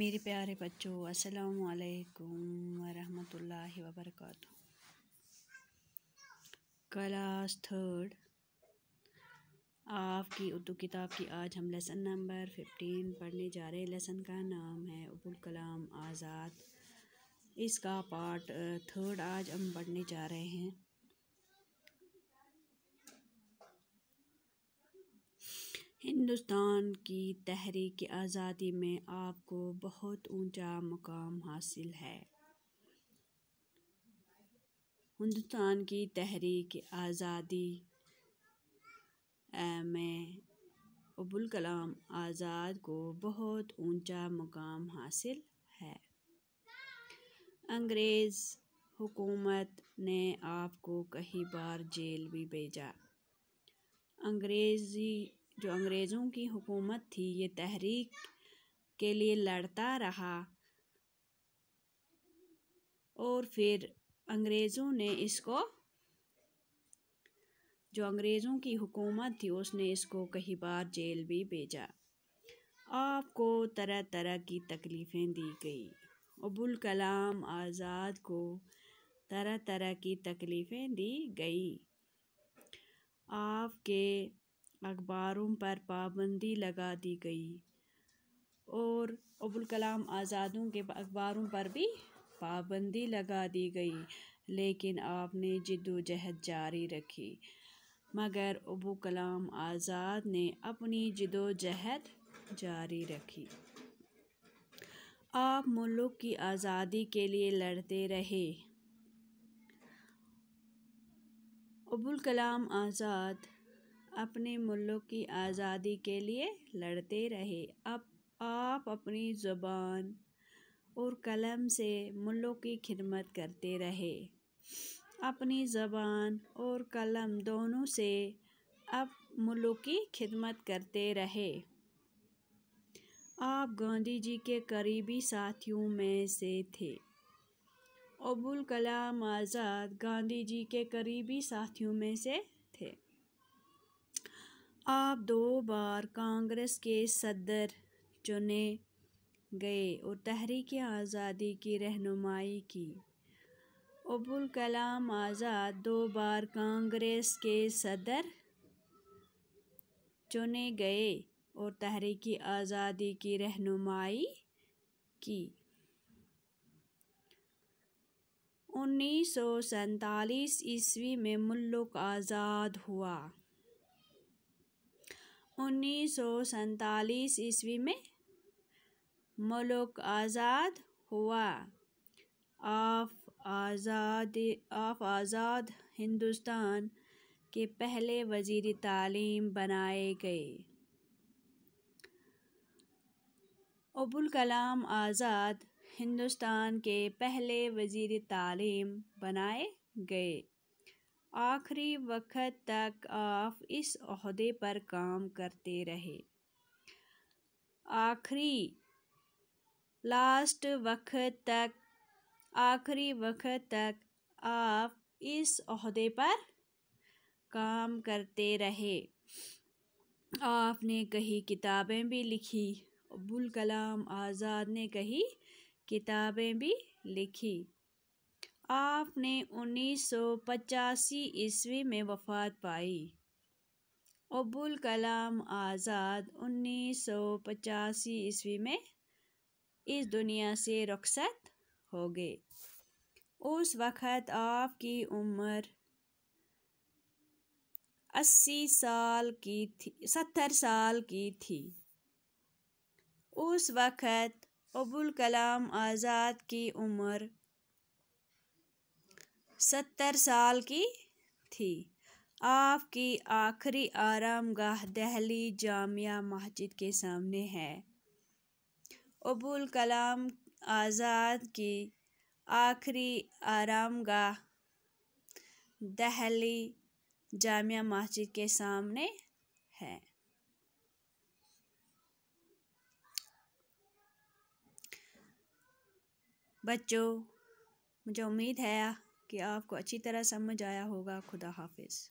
मेरे प्यारे बच्चों अस्सलाम वालेकुम वरहमतुल्लाहि वबरकातुहू क्लास थर्ड आपकी उर्दू किताब की आज हम लेसन नंबर फिफ्टीन पढ़ने जा रहे लेसन का नाम है अबुल कलाम आज़ाद इसका पार्ट थर्ड uh, आज हम पढ़ने जा रहे हैं हिंदुस्तान की तहरीक आज़ादी में आपको बहुत ऊंचा मुकाम हासिल है हिंदुस्तान की तहरीक आज़ादी में अबुल कलाम आज़ाद को बहुत ऊंचा मुकाम हासिल है अंग्रेज़ हुकूमत ने आपको कई बार जेल भी भेजा अंग्रेज़ी जो अंग्रेज़ों की हुकूमत थी ये तहरीक के लिए लड़ता रहा और फिर अंग्रेज़ों ने इसको जो अंग्रेज़ों की हुकूमत थी उसने इसको कई बार जेल भी भेजा आपको तरह तरह की तकलीफ़ें दी गई अबुल कलाम आज़ाद को तरह तरह की तकलीफ़ें दी गई आपके अखबारों पर पाबंदी लगा दी गई और अबुल कलाम आज़ादों के अखबारों पर भी पाबंदी लगा दी गई लेकिन आपने जदोजहद जारी रखी मगर अबू कलाम आज़ाद ने अपनी जदोजहद जारी रखी आप मुल्क की आज़ादी के लिए लड़ते रहे अबुल कलाम आज़ाद अपने मुल्क की आज़ादी के लिए लड़ते रहे अब आप अपनी ज़ुबान और कलम से मुल्क की खिदमत करते रहे अपनी ज़बान और कलम दोनों से अब मुल्क की खिदमत करते रहे आप गांधी जी के करीबी साथियों में से थे अबुल कलाम आज़ाद गांधी जी के करीबी साथियों में से थे आप दो बार कांग्रेस के सदर चुने गए और तहरीक आज़ादी की रहनुमाई की अबुल कलाम आज़ाद दो बार कांग्रेस के सदर चुने गए और तहरीक आज़ादी की रहनुमाई की उन्नीस सौ सैतालीस ईस्वी में मुल्क आज़ाद हुआ उन्नीस सौ ईस्वी में मुल्क आज़ाद हुआ ऑफ आज़ाद ऑफ आज़ाद हिंदुस्तान के पहले वजीर तालीम बनाए गए अबुल कलाम आज़ाद हिंदुस्तान के पहले वजीर तालीम बनाए गए आखिरी वक्त तक आप इस अहदे पर काम करते रहे आखिरी लास्ट वक्त तक आखिरी वक्त तक आप इस अहदे पर काम करते रहे आपने कही किताबें भी लिखी अबुल कलाम आज़ाद ने कही किताबें भी लिखी आपने 1985 ईस्वी में वफ़ात पाई अबुल कलाम आज़ाद 1985 ईस्वी में इस दुनिया से रख्सत हो गए उस वक़्त आपकी उम्र अस्सी साल की थी सत्तर साल की थी उस वक़्त अबुल कलाम आज़ाद की उम्र सत्तर साल की थी आपकी आखिरी आराम दहली जामिया मस्जिद के सामने है अबुल कलाम आज़ाद की आखिरी आराम गाह दहली जामिया मस्जिद के सामने है बच्चों मुझे उम्मीद है कि आपको अच्छी तरह समझ आया होगा खुदा हाफिज़